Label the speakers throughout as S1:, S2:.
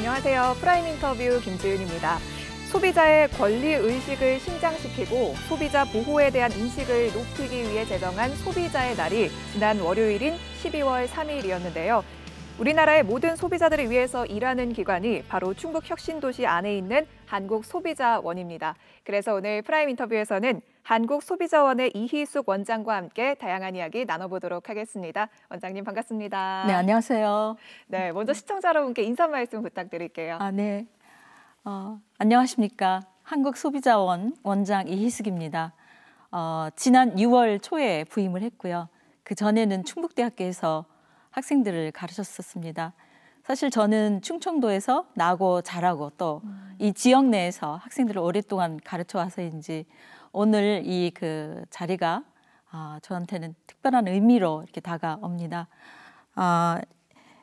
S1: 안녕하세요. 프라임 인터뷰 김지윤입니다. 소비자의 권리 의식을 신장시키고 소비자 보호에 대한 인식을 높이기 위해 제정한 소비자의 날이 지난 월요일인 12월 3일이었는데요. 우리나라의 모든 소비자들을 위해서 일하는 기관이 바로 충북 혁신도시 안에 있는 한국소비자원입니다. 그래서 오늘 프라임 인터뷰에서는 한국소비자원의 이희숙 원장과 함께 다양한 이야기 나눠보도록 하겠습니다. 원장님 반갑습니다. 네, 안녕하세요. 네, 먼저 시청자 여러분께 인사 말씀 부탁드릴게요.
S2: 아, 네. 어, 안녕하십니까. 한국소비자원 원장 이희숙입니다. 어, 지난 6월 초에 부임을 했고요. 그 전에는 충북대학교에서 학생들을 가르쳤었습니다. 사실 저는 충청도에서 나고 자라고 또이 음. 지역 내에서 학생들을 오랫동안 가르쳐 와서인지 오늘 이 그 자리가 아, 저한테는 특별한 의미로 이렇게 다가옵니다. 아,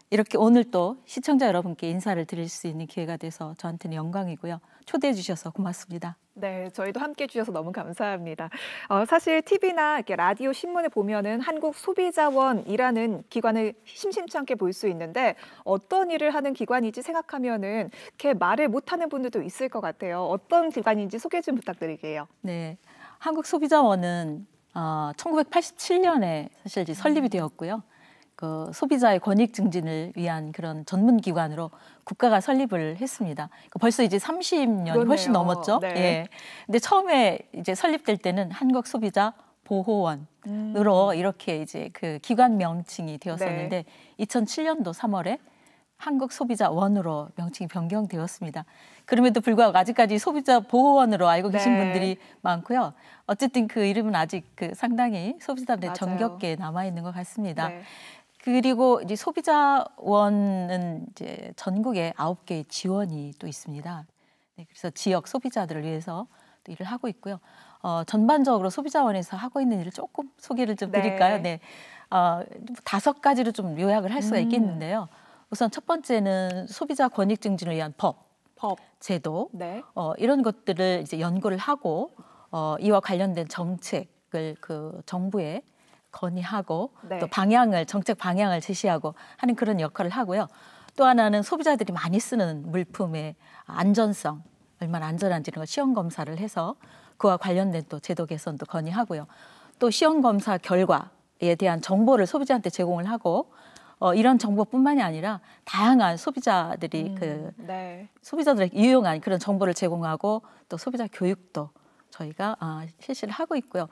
S2: 이렇게 오늘 또 시청자 여러분께 인사를 드릴 수 있는 기회가 돼서 저한테는 영광이고요. 초대해 주셔서 고맙습니다.
S1: 네, 저희도 함께 주셔서 너무 감사합니다. 어, 사실 TV나 이렇게 라디오 신문에 보면은 한국 소비자원이라는 기관을 심심찮게 볼 수 있는데 어떤 일을 하는 기관인지 생각하면은 이렇게 말을 못하는 분들도 있을 것 같아요. 어떤 기관인지 소개 좀 부탁드릴게요.
S2: 네, 한국 소비자원은 어, 1987년에 사실 설립이 되었고요. 그 소비자의 권익 증진을 위한 그런 전문 기관으로 국가가 설립을 했습니다. 그러니까 벌써 이제 30년 이 훨씬 넘었죠. 네. 예. 근데 처음에 이제 설립될 때는 한국 소비자 보호원으로 음. 이렇게 이제 그 기관 명칭이 되었었는데 네. 2007년도 3월에 한국 소비자 원으로 명칭이 변경되었습니다. 그럼에도 불구하고 아직까지 소비자 보호원으로 알고 계신 네. 분들이 많고요. 어쨌든 그 이름은 아직 그 상당히 소비자들의 정겹게 남아 있는 것 같습니다. 네. 그리고 이제 소비자원은 이제 전국에 아홉 개의 지원이 또 있습니다. 네, 그래서 지역 소비자들을 위해서 또 일을 하고 있고요. 어, 전반적으로 소비자원에서 하고 있는 일을 조금 소개를 좀 네. 드릴까요? 네. 어, 다섯 가지로 좀 요약을 할 수가 음. 있겠는데요. 음. 우선 첫 번째는 소비자 권익 증진을 위한 법, 법. 제도 네. 어, 이런 것들을 이제 연구를 하고 어, 이와 관련된 정책을 그 정부에 건의하고 네. 또 방향을 정책 방향을 제시하고 하는 그런 역할을 하고요. 또 하나는 소비자들이 많이 쓰는 물품의 안전성 얼마나 안전한지 이런 걸 시험 검사를 해서 그와 관련된 또 제도 개선도 건의하고요. 또 시험 검사 결과에 대한 정보를 소비자한테 제공을 하고 어, 이런 정보뿐만이 아니라 다양한 소비자들이 음, 그 네. 소비자들에게 유용한 그런 정보를 제공하고 또 소비자 교육도 저희가 아, 실시를 하고 있고요.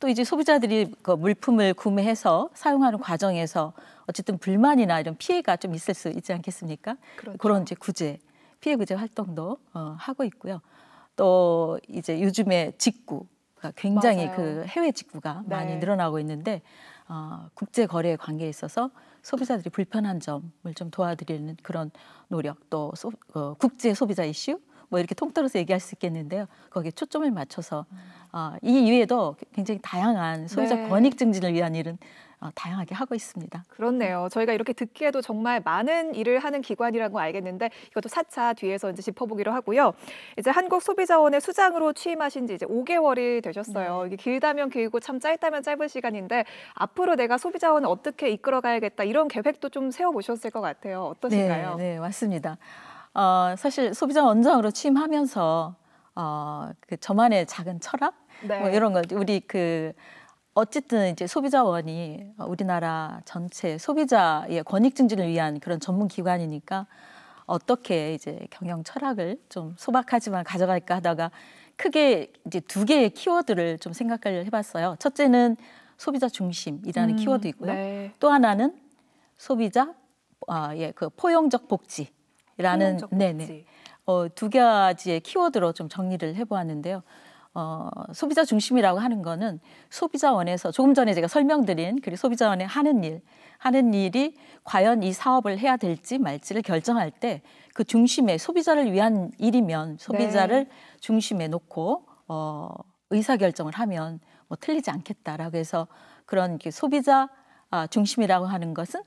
S2: 또 이제 소비자들이 그 물품을 구매해서 사용하는 과정에서 어쨌든 불만이나 이런 피해가 좀 있을 수 있지 않겠습니까? 그렇죠. 그런 이제 구제, 피해 구제 활동도 어, 하고 있고요. 또 이제 요즘에 직구 굉장히 그 맞아요. 그 해외 직구가 네. 많이 늘어나고 있는데 어, 국제 거래 관계에 있어서 소비자들이 불편한 점을 좀 도와드리는 그런 노력 또 소, 어, 국제 소비자 이슈 뭐 이렇게 통틀어서 얘기할 수 있겠는데요. 거기에 초점을 맞춰서 어, 이 이외에도 굉장히 다양한 소유자 네. 권익 증진을 위한 일은 어, 다양하게 하고 있습니다.
S1: 그렇네요. 저희가 이렇게 듣기에도 정말 많은 일을 하는 기관이라고 알겠는데 이것도 4차 뒤에서 이제 짚어보기로 하고요. 이제 한국소비자원의 수장으로 취임하신 지 이제 5개월이 되셨어요. 네. 이게 길다면 길고 참 짧다면 짧은 시간인데 앞으로 내가 소비자원을 어떻게 이끌어가야겠다 이런 계획도 좀 세워보셨을 것 같아요. 네, 어떠신가요? 네,
S2: 네 맞습니다. 어, 사실 소비자 원장으로 취임하면서 어, 그 저만의 작은 철학 네. 뭐 이런 거 우리 그 어쨌든 이제 소비자원이 우리나라 전체 소비자의 권익 증진을 위한 그런 전문 기관이니까 어떻게 이제 경영 철학을 좀 소박하지만 가져갈까 하다가 크게 이제 두 개의 키워드를 좀 생각을 해봤어요. 첫째는 소비자 중심이라는 음, 키워드 있고요. 네. 또 하나는 소비자 아, 예, 그 포용적 복지. 라는 네네 어, 두 가지의 키워드로 좀 정리를 해보았는데요. 어, 소비자 중심이라고 하는 거는 소비자원에서 조금 전에 제가 설명드린 그리고 소비자원에 하는 일, 하는 일이 과연 이 사업을 해야 될지 말지를 결정할 때 그 중심에 소비자를 위한 일이면 소비자를 네. 중심에 놓고 어, 의사 결정을 하면 뭐 틀리지 않겠다라고 해서 그런 소비자 아, 중심이라고 하는 것은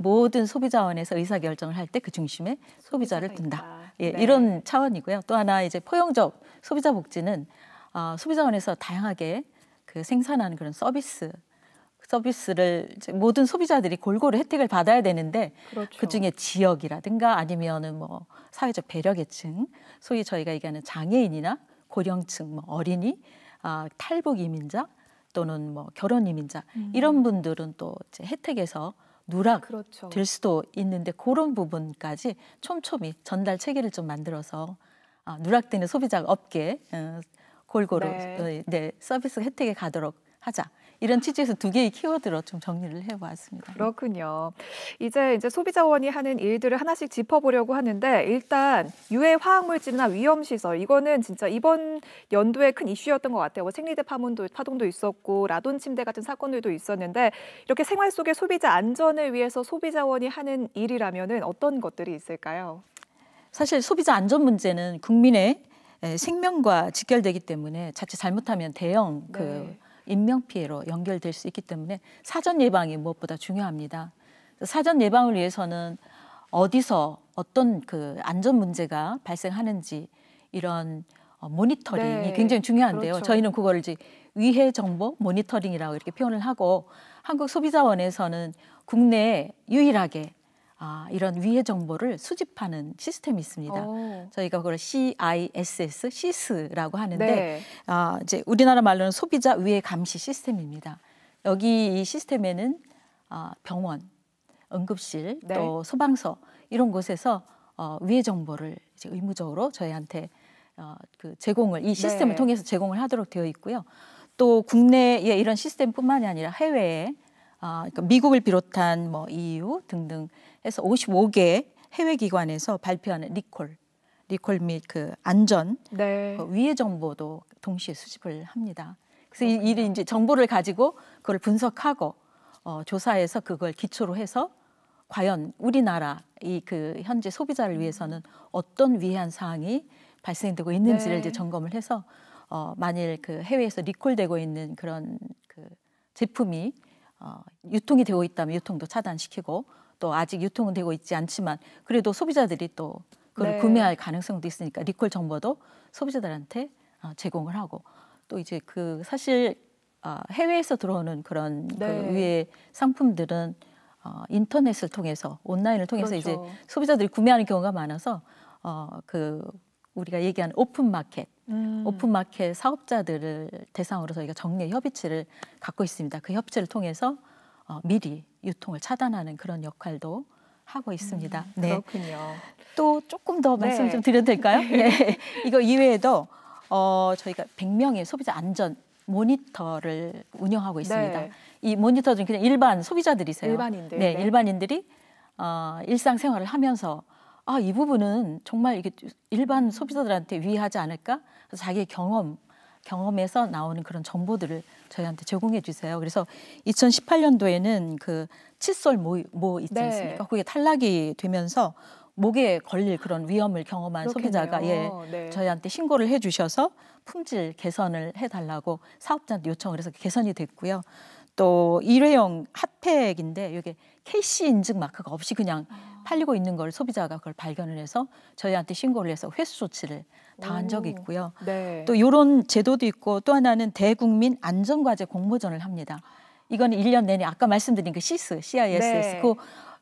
S2: 모든 소비자원에서 의사결정을 할 때 그 중심에 소비자를 둔다. 예, 네. 이런 차원이고요. 또 하나 이제 포용적 소비자 복지는 어, 소비자원에서 다양하게 그 생산하는 그런 서비스 서비스를 모든 소비자들이 골고루 혜택을 받아야 되는데 그렇죠. 그중에 지역이라든가 아니면은 뭐 사회적 배려계층 소위 저희가 얘기하는 장애인이나 고령층 뭐 어린이 아, 탈북 이민자 또는 뭐 결혼 이민자 음. 이런 분들은 또 이제 혜택에서 누락 그렇죠. 될 수도 있는데 그런 부분까지 촘촘히 전달 체계를 좀 만들어서 아, 누락되는 소비자 가 없게 어, 골고루 네. 어,
S1: 네, 서비스 혜택에 가도록 하자. 이런 취지에서 두 개의 키워드로 좀 정리를 해보았습니다. 그렇군요. 이제 이제 소비자원이 하는 일들을 하나씩 짚어보려고 하는데 일단 유해 화학물질이나 위험 시설 이거는 진짜 이번 연도에 큰 이슈였던 것 같아요. 뭐 생리대 파문도 파동도 있었고 라돈 침대 같은 사건들도 있었는데 이렇게 생활 속의 소비자 안전을 위해서 소비자원이 하는 일이라면은 어떤 것들이 있을까요? 사실 소비자 안전 문제는 국민의 생명과 직결되기 때문에
S2: 자칫 잘못하면 대형 그 네. 인명피해로 연결될 수 있기 때문에 사전 예방이 무엇보다 중요합니다. 사전 예방을 위해서는 어디서 어떤 그 안전 문제가 발생하는지 이런 어, 모니터링이 네, 굉장히 중요한데요. 그렇죠. 저희는 그거를 이제 위해 정보 모니터링이라고 이렇게 표현을 하고 한국 소비자원에서는 국내 유일하게 아, 이런 위해 정보를 수집하는 시스템이 있습니다. 오. 저희가 그걸 CISS, CIS라고 하는데 네. 아, 이제 우리나라 말로는 소비자 위해 감시 시스템입니다. 여기 이 시스템에는 아, 병원, 응급실, 네. 또 소방서 이런 곳에서 어, 위해 정보를 이제 의무적으로 저희한테 어, 그 제공을 이 시스템을 네. 통해서 제공을 하도록 되어 있고요. 또 국내의 이런 시스템뿐만이 아니라 해외에 아, 그러니까 미국을 비롯한 뭐 EU 등등 해서 55개 해외 기관에서 발표하는 리콜, 리콜 및 그 안전
S1: 네. 그
S2: 위해 정보도 동시에 수집을 합니다. 그래서 이, 이 이제 정보를 가지고 그걸 분석하고 어, 조사해서 그걸 기초로 해서 과연 우리나라 이 그 현재 소비자를 위해서는 어떤 위해한 사항이 발생되고 있는지를 네. 이제 점검을 해서 어, 만일 그 해외에서 리콜되고 있는 그런 그 제품이 어, 유통이 되고 있다면 유통도 차단시키고 또 아직 유통은 되고 있지 않지만 그래도 소비자들이 또 그걸 네. 구매할 가능성도 있으니까 리콜 정보도 소비자들한테 어, 제공을 하고 또 이제 그 사실 어, 해외에서 들어오는 그런 그 네. 그 위에 상품들은 어, 인터넷을 통해서 온라인을 통해서 그렇죠. 이제 소비자들이 구매하는 경우가 많아서 어, 그 우리가 얘기하는 오픈 마켓, 음. 오픈 마켓 사업자들을 대상으로 저희가 정례 협의체를 갖고 있습니다. 그 협의체를 통해서 어, 미리 유통을 차단하는 그런 역할도 하고 있습니다. 음, 네. 그렇군요. 또 조금 더 네. 말씀 네. 좀 드려도 될까요? 네. 이거 이외에도 어, 저희가 100명의 소비자 안전 모니터를 운영하고 네. 있습니다. 네. 이 모니터는 그냥 일반 소비자들이세요. 일반인들. 네, 네. 일반인들이 어, 일상생활을 하면서 아, 이 부분은 정말 이게 일반 소비자들한테 위하지 않을까? 그래서 자기의 경험 경험에서 나오는 그런 정보들을 저희한테 제공해 주세요. 그래서 2018년도에는 그 칫솔 모, 뭐 있지 네. 않습니까? 네. 그게 탈락이 되면서 목에 걸릴 그런 위험을 경험한 그렇겠네요. 소비자가 예, 네. 저희한테 신고를 해주셔서 품질 개선을 해달라고 사업자한테 요청을 해서 개선이 됐고요. 또 일회용 핫팩인데 이게 KC 인증 마크가 없이 그냥 아. 팔리고 있는 걸 소비자가 그걸 발견을 해서 저희한테 신고를 해서 회수 조치를 당한 적이 있고요. 네. 또 이런 제도도 있고 또 하나는 대국민 안전과제 공모전을 합니다. 이건 1년 내내 아까 말씀드린 그 시스, CISS 네. 그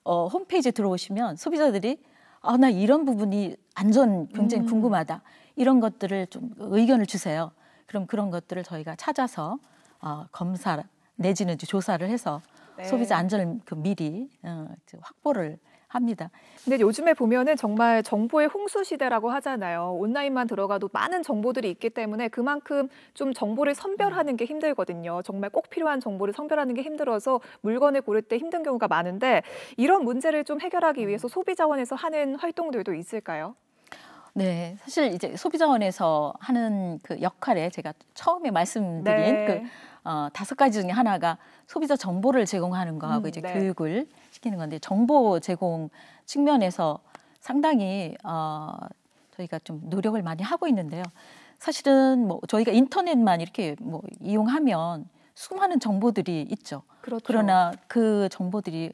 S2: 어, 홈페이지에 들어오시면 소비자들이 아, 나 이런 부분이 안전 굉장히 음. 궁금하다. 이런 것들을 좀 의견을 주세요. 그럼 그런 것들을 저희가 찾아서 어, 검사 내지는 조사를 해서 네. 소비자 안전을 그 미리 어,
S1: 확보를 합니다. 근데 요즘에 보면은 정말 정보의 홍수 시대라고 하잖아요. 온라인만 들어가도 많은 정보들이 있기 때문에 그만큼 좀 정보를 선별하는 게 힘들거든요. 정말 꼭 필요한 정보를 선별하는 게 힘들어서 물건을 고를 때 힘든 경우가 많은데 이런 문제를 좀 해결하기 위해서 음. 소비자원에서 하는 활동들도 있을까요?
S2: 네, 사실 이제 소비자원에서 하는 그 역할에 제가 처음에 말씀드린 네. 그 어, 다섯 가지 중에 하나가 소비자 정보를 제공하는 거하고 음, 이제 네. 교육을 시키는 건데 정보 제공 측면에서 상당히 어, 저희가 좀 노력을 많이 하고 있는데요. 사실은 뭐 저희가 인터넷만 이렇게 뭐 이용하면 수많은 정보들이 있죠. 그렇죠. 그러나그 정보들이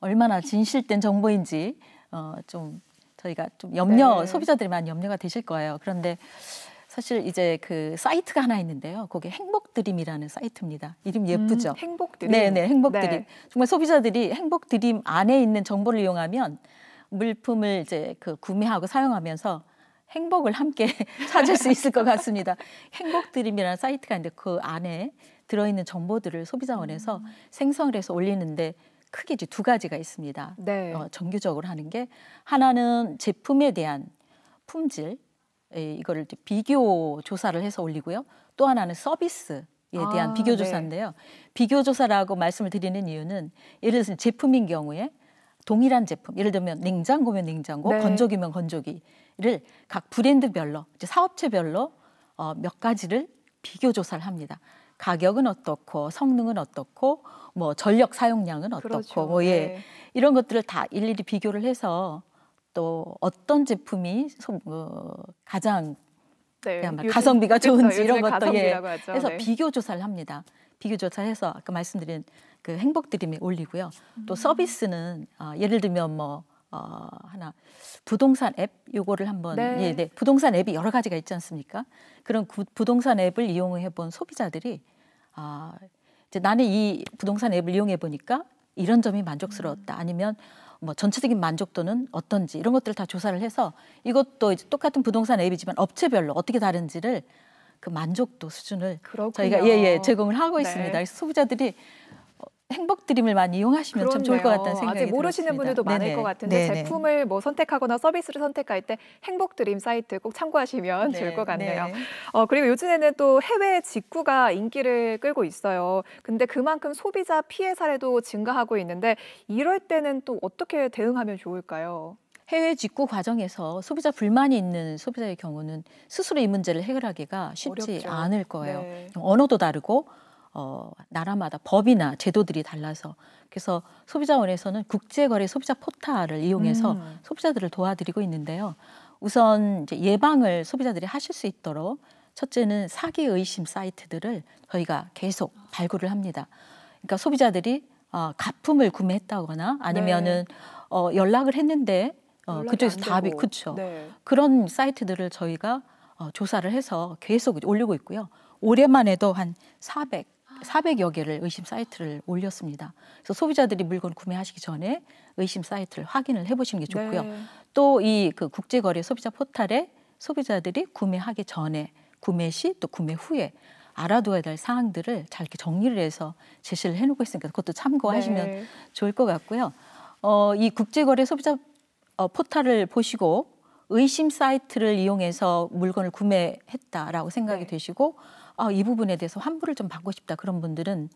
S2: 얼마나 진실된 정보인지 어, 좀 저희가 좀 염려 네. 소비자들이 많이 염려가 되실 거예요. 그런데 사실 이제 그 사이트가 하나 있는데요. 거기 행복드림이라는 사이트입니다. 이름 음, 예쁘죠? 음, 행복드림. 네네, 네, 행복드림. 네. 정말 소비자들이 행복드림 안에 있는 정보를 이용하면 물품을 이제 그 구매하고 사용하면서 행복을 함께 찾을 수 있을 것 같습니다. 행복드림이라는 사이트가 있는데 그 안에 들어있는 정보들을 소비자원에서 음. 생성을 해서 올리는데 크게 이제 두 가지가 있습니다. 네. 어, 정규적으로 하는 게 하나는 제품에 대한 품질, 예, 이거를 비교 조사를 해서 올리고요. 또 하나는 서비스에 아, 대한 아, 비교 네. 조사인데요. 네. 비교 조사라고 말씀을 드리는 이유는 예를 들어서 제품인 경우에 동일한 제품, 예를 들면 냉장고면 냉장고, 네. 건조기면 건조기를 각 브랜드별로, 이제 사업체별로 어, 몇 가지를 비교 조사를 합니다. 가격은 어떻고, 성능은 어떻고, 뭐 전력 사용량은 어떻고, 그렇죠. 뭐 예. 네. 이런 것들을 다 일일이 비교를 해서 또 어떤 제품이 소, 어, 가장
S1: 네, 요즘, 가성비가 좋은지 그러니까 이런 것도 예, 해서 네. 비교
S2: 조사를 합니다. 비교 조사해서 아까 말씀드린 그 행복드림에 올리고요. 음. 또 서비스는 어, 예를 들면 뭐 어, 하나 부동산 앱 요거를 한번 네. 예, 네. 부동산 앱이 여러 가지가 있지 않습니까? 그런 구, 부동산 앱을 이용해 본 소비자들이 아, 이제 나는 이 부동산 앱을 이용해 보니까 이런 점이 만족스러웠다. 음. 아니면 뭐 전체적인 만족도는 어떤지 이런 것들을 다 조사를 해서 이것도 이제 똑같은 부동산 앱이지만 업체별로 어떻게 다른지를 그 만족도 수준을
S1: 예, 예, 그렇군요. 저희가 예예 예, 제공을
S2: 하고 네. 있습니다. 그래서 소비자들이 행복 드림을 많이 이용하시면 그렇네요. 참 좋을 것 같다는 생각이 아직 모르시는 들었습니다. 분들도 많을 네네. 것 같은데 네네. 제품을
S1: 뭐 선택하거나 서비스를 선택할 때 행복 드림 사이트 꼭 참고하시면 네. 좋을 것 같네요. 네. 어, 그리고 요즘에는 또 해외 직구가 인기를 끌고 있어요. 근데 그만큼 소비자 피해 사례도 증가하고 있는데 이럴 때는 또 어떻게 대응하면 좋을까요? 해외 직구 과정에서
S2: 소비자 불만이 있는 소비자의 경우는 스스로 이 문제를 해결하기가 쉽지 어렵죠. 않을 거예요. 네. 언어도 다르고 어, 나라마다 법이나 제도들이 달라서 그래서 소비자원에서는 국제거래 소비자 포탈을 이용해서 음. 소비자들을 도와드리고 있는데요. 우선 이제 예방을 소비자들이 하실 수 있도록 첫째는 사기 의심 사이트들을 저희가 계속 발굴을 합니다. 그러니까 소비자들이 어, 가품을 구매했다거나 아니면은 네. 어, 연락을 했는데 어, 그쪽에서 답이 그죠 네. 그런 사이트들을 저희가 어, 조사를 해서 계속 올리고 있고요. 올해만 해도 한 400, 400여 개를 의심 사이트를 올렸습니다. 그래서 소비자들이 물건 구매하시기 전에 의심 사이트를 확인을 해보시는 게 좋고요. 네. 또이 그 국제거래 소비자 포탈에 소비자들이 구매하기 전에 구매 시 또 구매 후에 알아둬야 될 사항들을 잘 이렇게 정리를 해서 제시를 해놓고 있으니까 그것도 참고하시면 네. 좋을 것 같고요. 어, 이 국제거래 소비자 어, 포탈을 보시고 의심 사이트를 이용해서 물건을 구매했다라고 생각이 네. 되시고 어, 이 부분에 대해서 환불을 좀 받고 싶다 그런 분들은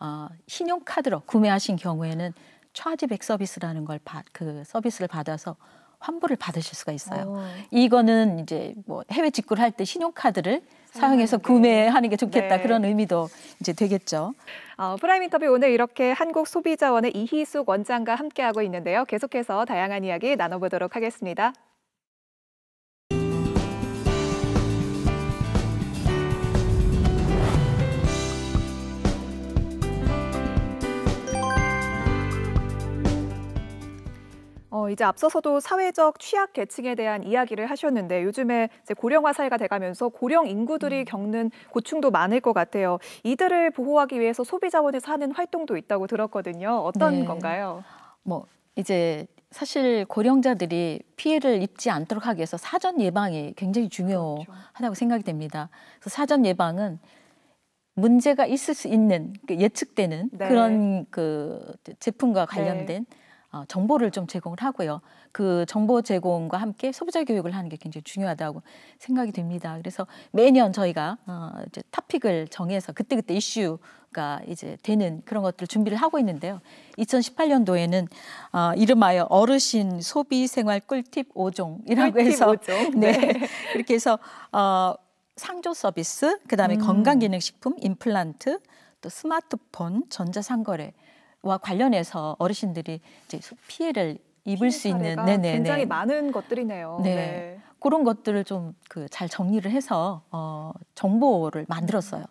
S2: 어, 신용카드로 구매하신 경우에는 차지백 서비스라는 걸 그 서비스를 받아서 환불을 받으실 수가 있어요. 오. 어. 이거는 이제 뭐 해외 직구를 할 때 신용카드를 사용해서 네. 구매하는 게 좋겠다 네. 그런 의미도 이제 되겠죠.
S1: 어, 프라임 인터뷰 오늘 이렇게 한국 소비자원의 이희숙 원장과 함께하고 있는데요. 계속해서 다양한 이야기 나눠보도록 하겠습니다. 어, 이제 앞서서도 사회적 취약 계층에 대한 이야기를 하셨는데 요즘에 이제 고령화 사회가 돼가면서 고령 인구들이 음. 겪는 고충도 많을 것 같아요. 이들을 보호하기 위해서 소비 자원에서 하는 활동도 있다고 들었거든요. 어떤 네. 건가요? 뭐 이제 사실 고령자들이 피해를 입지
S2: 않도록 하기 위해서 사전 예방이 굉장히 그렇죠. 중요하다고 그렇죠. 생각이 됩니다. 그래서 사전 예방은 문제가 있을 수 있는 그 예측되는 네. 그런 그 제품과 네. 관련된 네. 어, 정보를 좀 제공을 하고요. 그 정보 제공과 함께 소비자 교육을 하는 게 굉장히 중요하다고 생각이 됩니다. 그래서 매년 저희가 어, 이제 탑픽을 정해서 그때그때 이슈가 이제 되는 그런 것들 을 준비를 하고 있는데요. 2018년도에는 어, 이름하여 어르신 소비 생활 꿀팁 5종이라고 해서 5종. 네. 네. 이렇게 해서 어, 상조 서비스, 그다음에 음. 건강기능식품, 임플란트, 또 스마트폰, 전자상거래 와 관련해서 어르신들이 이제 피해를 입을 수 있는 네네 네, 네. 굉장히
S1: 많은 것들이네요. 네. 네.
S2: 그런 것들을 좀 그 잘 정리를 해서 어, 정보를 만들었어요.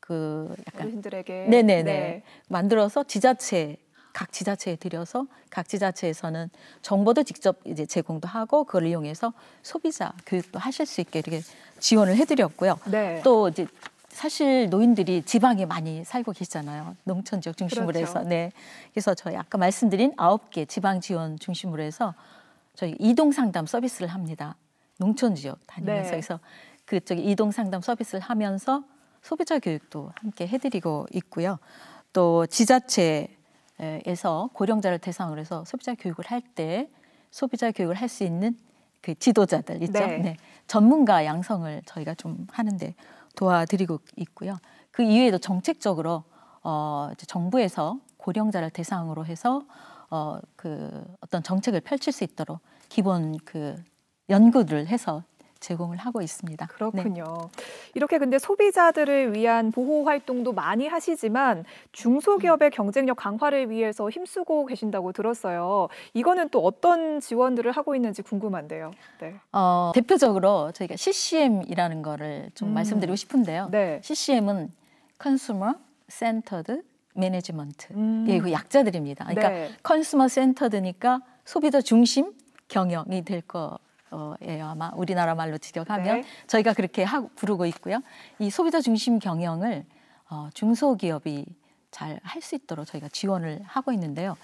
S2: 그 약간
S1: 어르신들에게 네네네 네, 네.
S2: 만들어서 지자체 각 지자체에 들여서 각 지자체에서는 정보도 직접 이제 제공도 하고 그걸 이용해서 소비자 교육도 하실 수 있게 이렇게 지원을 해드렸고요. 네. 또 이제 사실 노인들이 지방에 많이 살고 계시잖아요. 농촌 지역 중심으로 그렇죠. 해서. 네. 그래서 저희 아까 말씀드린 아홉 개 지방 지원 중심으로 해서 저희 이동 상담 서비스를 합니다. 농촌 지역 다니면서 네. 그래서 그쪽에 이동 상담 서비스를 하면서 소비자 교육도 함께 해드리고 있고요. 또 지자체에서 고령자를 대상으로 해서 소비자 교육을 할 때 소비자 교육을 할 수 있는 그 지도자들 있죠. 네. 네. 전문가 양성을 저희가 좀 하는데 도와드리고 있고요. 그 이외에도 정책적으로 어, 정부에서 고령자를 대상으로 해서 어, 그 어떤 정책을 펼칠 수 있도록 기본 그 연구를 해서 제공을 하고 있습니다. 네. 그렇군요.
S1: 네. 이렇게 근데 소비자들을 위한 보호 활동도 많이 하시지만 중소기업의 음. 경쟁력 강화를 위해서 힘쓰고 계신다고 들었어요. 이거는 또 어떤 지원들을 하고 있는지 궁금한데요. 네. 어, 대표적으로 저희가 CCM이라는 거를 좀 음. 말씀드리고 싶은데요. 네.
S2: CCM은 컨슈머 센터드 매니지먼트. 음. 예, 그 약자들입니다. 그러니까 컨슈머 네. 센터드니까 소비자 중심 경영이 될 거. 어예요 아마 우리나라 말로 직역하면 네. 저희가 그렇게 하, 부르고 있고요. 이 소비자 중심 경영을 어, 중소기업이 잘 할 수 있도록 저희가 지원을 하고 있는데요.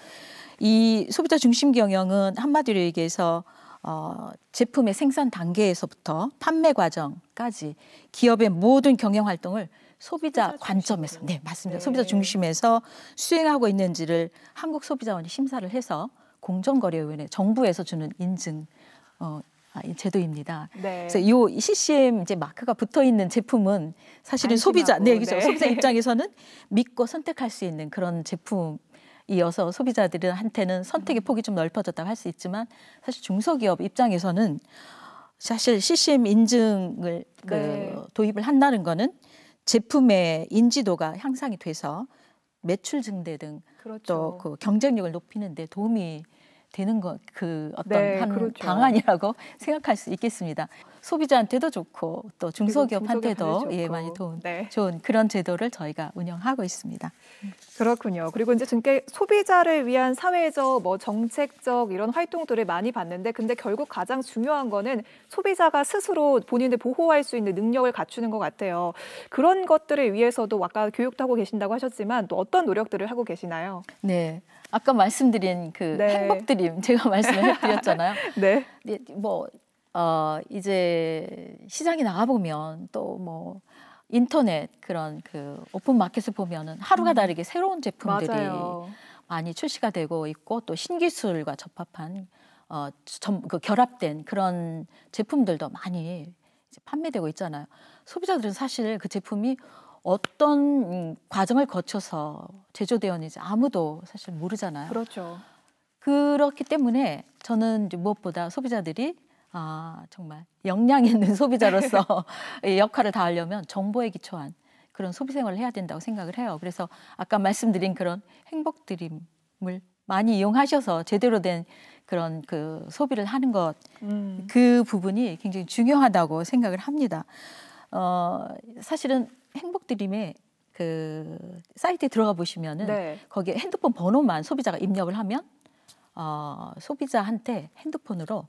S2: 이 소비자 중심 경영은 한마디로 얘기해서 어, 제품의 생산 단계에서부터 판매 과정까지 기업의 모든 경영 활동을 소비자, 소비자 관점에서 중심. 네 맞습니다. 네. 소비자 중심에서 수행하고 있는지를 한국소비자원이 심사를 해서 공정거래위원회 정부에서 주는 인증 어, 아, 제도입니다. 네. 그래서 요 CCM 이제 마크가 붙어 있는 제품은 사실은 안심하고, 소비자, 네, 뭐, 그죠. 네. 소비자 입장에서는 믿고 선택할 수 있는 그런 제품. 이어서 소비자들한테는 선택의 폭이 좀 넓어졌다고 할 수 있지만 사실 중소기업 입장에서는 사실 CCM 인증을 그 네. 그 도입을 한다는 거는 제품의 인지도가 향상이 돼서 매출 증대 등 또그 그렇죠. 그 경쟁력을 높이는 데 도움이 되는 것, 그 어떤 네, 한 그렇죠. 방안이라고 생각할 수 있겠습니다. 소비자한테도 좋고 또 중소기업한테도 예, 많이 도움 네. 좋은
S1: 그런 제도를 저희가 운영하고 있습니다. 그렇군요. 그리고 이제 지금 소비자를 위한 사회적 뭐 정책적 이런 활동들을 많이 봤는데 근데 결국 가장 중요한 거는 소비자가 스스로 본인을 보호할 수 있는 능력을 갖추는 것 같아요. 그런 것들을 위해서도 아까 교육도 하고 계신다고 하셨지만 또 어떤 노력들을 하고 계시나요?
S2: 네. 아까 말씀드린 그 네. 행복드림 제가 말씀을 드렸잖아요. 네. 뭐 어, 이제 시장에 나가보면 또 뭐 인터넷 그런 그 오픈 마켓을 보면은 하루가 음. 다르게 새로운 제품들이 맞아요. 많이 출시가 되고 있고 또 신기술과 접합한 어, 점, 그 결합된 그런 제품들도 많이 판매되고 있잖아요. 소비자들은 사실 그 제품이 어떤 과정을 거쳐서 제조되었는지 아무도 사실 모르잖아요. 그렇죠. 그렇기 때문에 저는 무엇보다 소비자들이 아, 정말 역량 있는 소비자로서 역할을 다하려면 정보에 기초한 그런 소비 생활을 해야 된다고 생각을 해요. 그래서 아까 말씀드린 그런 행복드림을 많이 이용하셔서 제대로 된 그런 그 소비를 하는 것, 음. 그 부분이 굉장히 중요하다고 생각을 합니다. 어, 사실은 행복드림에 그 사이트에 들어가 보시면은 네. 거기에 핸드폰 번호만 소비자가 입력을 하면 어, 소비자한테 핸드폰으로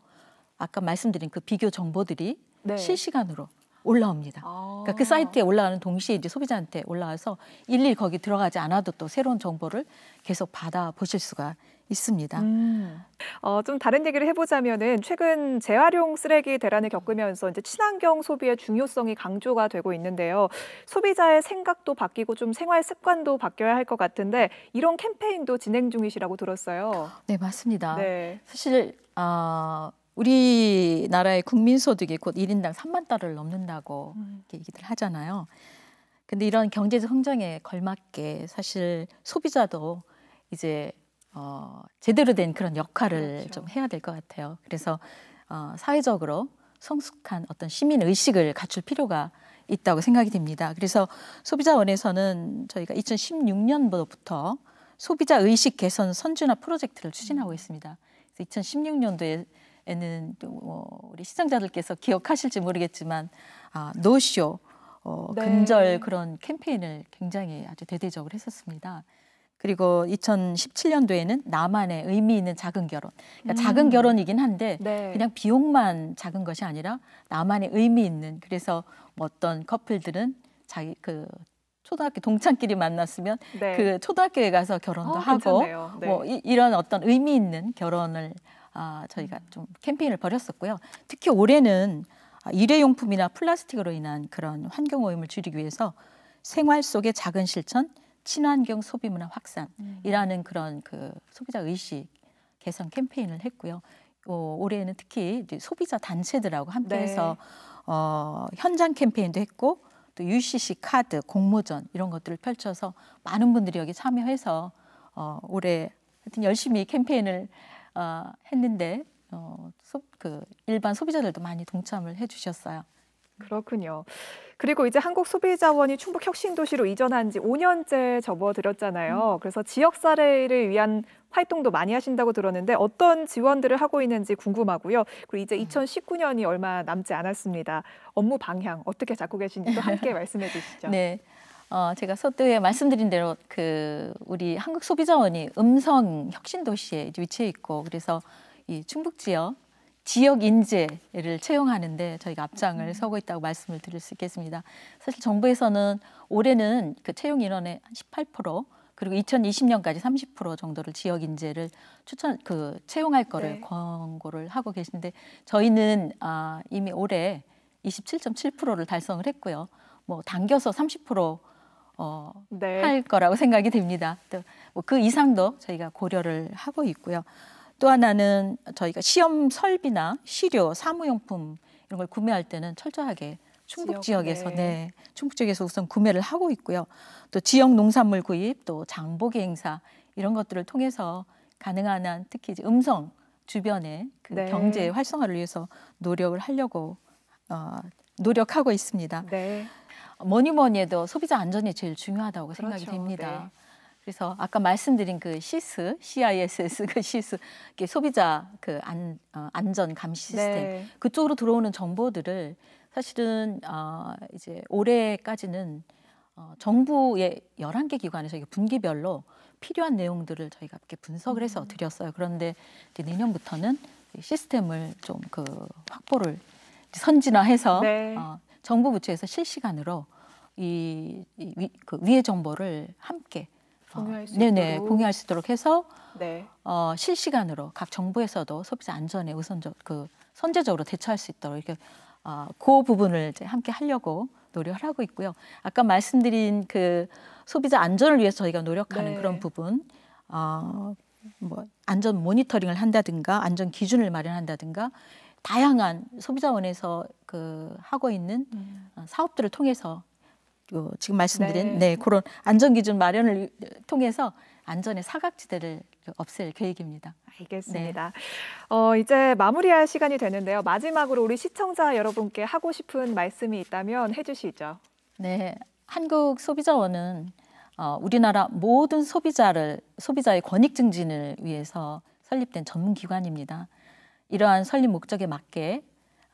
S2: 아까 말씀드린 그 비교 정보들이 네. 실시간으로 올라옵니다. 아. 그러니까 그 사이트에 올라가는 동시에 이제 소비자한테 올라와서 일일 거기 들어가지 않아도 또 새로운 정보를 계속 받아 보실 수가 있습니다. 음.
S1: 어, 좀 다른 얘기를 해보자면은 최근 재활용 쓰레기 대란을 겪으면서 이제 친환경 소비의 중요성이 강조가 되고 있는데요. 소비자의 생각도 바뀌고 좀 생활 습관도 바뀌어야 할 것 같은데 이런 캠페인도 진행 중이시라고 들었어요.
S2: 네 맞습니다. 네. 사실 어, 우리나라의 국민소득이 곧 1인당 3만 달러를 넘는다고 음. 이렇게 얘기를 하잖아요. 근데 이런 경제적 성장에 걸맞게 사실 소비자도 이제 어, 제대로 된 그런 역할을 그렇죠. 좀 해야 될 것 같아요. 그래서 어, 사회적으로 성숙한 어떤 시민 의식을 갖출 필요가 있다고 생각이 됩니다. 그래서 소비자원에서는 저희가 2016년부터 소비자 의식 개선 선진화 프로젝트를 추진하고 음. 있습니다. 2016년도에 에는 또뭐 우리 시청자들께서 기억하실지 모르겠지만 아, 노쇼 어, 네. 근절 그런 캠페인을 굉장히 아주 대대적으로 했었습니다. 그리고 2017년도에는 나만의 의미 있는 작은 결혼. 그러니까 음. 작은 결혼이긴 한데 네. 그냥 비용만 작은 것이 아니라 나만의 의미 있는 그래서 뭐 어떤 커플들은 자기 그 초등학교 동창끼리 만났으면 네. 그 초등학교에 가서 결혼도 어, 하고 네. 뭐 이, 런 어떤 의미 있는 결혼을 아, 저희가 음. 좀 캠페인을 벌였었고요. 특히 올해는 아, 일회용품이나 플라스틱으로 인한 그런 환경 오염을 줄이기 위해서 생활 속의 작은 실천, 친환경 소비 문화 확산이라는 음. 그런 그 소비자 의식 개선 캠페인을 했고요. 어, 올해는 특히 소비자 단체들하고 함께해서 네. 어, 현장 캠페인도 했고 또 UCC 카드, 공모전 이런 것들을 펼쳐서 많은 분들이 여기 참여해서 어, 올해 하여튼 열심히 캠페인을 어, 했는데 어, 소, 그 일반 소비자들도
S1: 많이 동참을 해주셨어요. 그렇군요. 그리고 이제 한국 소비자원이 충북 혁신도시로 이전한 지 5년째 접어들었잖아요. 음. 그래서 지역 사례를 위한 활동도 많이 하신다고 들었는데 어떤 지원들을 하고 있는지 궁금하고요. 그리고 이제 2019년이 얼마 남지 않았습니다. 업무 방향 어떻게 잡고 계신지또 함께 말씀해 주시죠. 네. 어, 제가 서두에 말씀드린 대로 그 우리 한국 소비자원이 음성
S2: 혁신 도시에 위치해 있고 그래서 이 충북 지역 지역 인재를 채용하는데 저희가 앞장을 음. 서고 있다고 말씀을 드릴 수 있겠습니다. 사실 정부에서는 올해는 그 채용 인원의 한18% 그리고 2020년까지 30% 정도를 지역 인재를 추천 그 채용할 거를 네. 권고를 하고 계신데 저희는 아, 이미 올해 27.7%를 달성을 했고요. 뭐 당겨서 30% 어, 네. 할 거라고 생각이 됩니다. 또뭐그 이상도 저희가 고려를 하고 있고요. 또 하나는 저희가 시험 설비나 시료, 사무용품 이런 걸 구매할 때는 철저하게 충북 지역, 에서 네. 네. 충북 지역에서 우선 구매를 하고 있고요. 또 지역 농산물 구입, 또 장보기 행사 이런 것들을 통해서 가능한 한 특히 이제 음성 주변의 그 네. 경제 활성화를 위해서 노력을 하려고 어, 노력하고 있습니다. 네. 뭐니 뭐니 해도 소비자 안전이 제일 중요하다고 생각이 그렇죠. 됩니다. 네. 그래서 아까 말씀드린 그 시스, CISS 그 시스, 소비자 그 안, 어, 안전 감시 시스템 네. 그쪽으로 들어오는 정보들을 사실은 어, 이제 올해까지는 어, 정부의 열한 개 기관에서 분기별로 필요한 내용들을 저희가 이렇게 분석을 해서 음. 드렸어요. 그런데 내년부터는 시스템을 좀 그 확보를 선진화해서 네. 어, 정부 부처에서 실시간으로 이, 이그 위의 정보를 함께
S1: 어, 공유할 수 네네 있도록. 공유할
S2: 수 있도록 해서 네. 어, 실시간으로 각 정부에서도 소비자 안전에 우선적 그 선제적으로 대처할 수 있도록 이렇게 어, 그 부분을 이제 함께 하려고 노력을 하고 있고요. 아까 말씀드린 그 소비자 안전을 위해서 저희가 노력하는 네. 그런 부분, 어, 뭐 안전 모니터링을 한다든가 안전 기준을 마련한다든가 다양한 소비자원에서 그 하고 있는 음. 어, 사업들을 통해서 그 지금 말씀드린 네. 네 그런 안전 기준 마련을 통해서 안전의 사각지대를
S1: 없앨 계획입니다. 알겠습니다. 네. 어, 이제 마무리할 시간이 되는데요. 마지막으로 우리 시청자 여러분께 하고 싶은 말씀이 있다면 해주시죠. 네, 한국
S2: 소비자원은 어, 우리나라 모든 소비자를 소비자의 권익 증진을 위해서 설립된 전문 기관입니다. 이러한 설립 목적에 맞게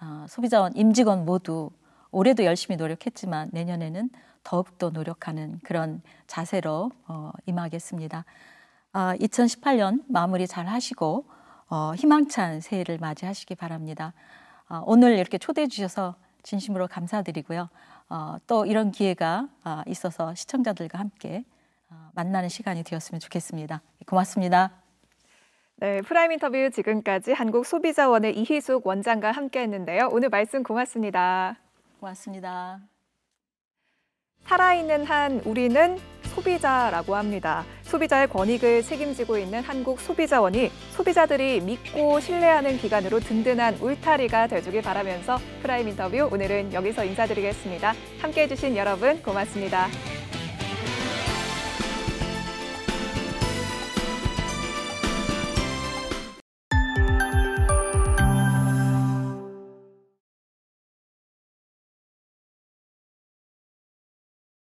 S2: 어, 소비자원 임직원 모두 올해도 열심히 노력했지만 내년에는 더욱더 노력하는 그런 자세로 어, 임하겠습니다. 2018년 아, 마무리 잘 하시고 어, 희망찬 새해를 맞이하시기 바랍니다. 아, 오늘 이렇게 초대해 주셔서 진심으로 감사드리고요. 또 이런 기회가 아, 있어서 시청자들과 함께 만나는 시간이 되었으면 좋겠습니다. 고맙습니다.
S1: 네, 프라임 인터뷰 지금까지 한국소비자원의 이희숙 원장과 함께했는데요. 오늘 말씀 고맙습니다. 고맙습니다. 살아있는 한 우리는 소비자라고 합니다. 소비자의 권익을 책임지고 있는 한국소비자원이 소비자들이 믿고 신뢰하는 기관으로 든든한 울타리가 되주길 바라면서 프라임 인터뷰 오늘은 여기서 인사드리겠습니다. 함께해 주신 여러분 고맙습니다.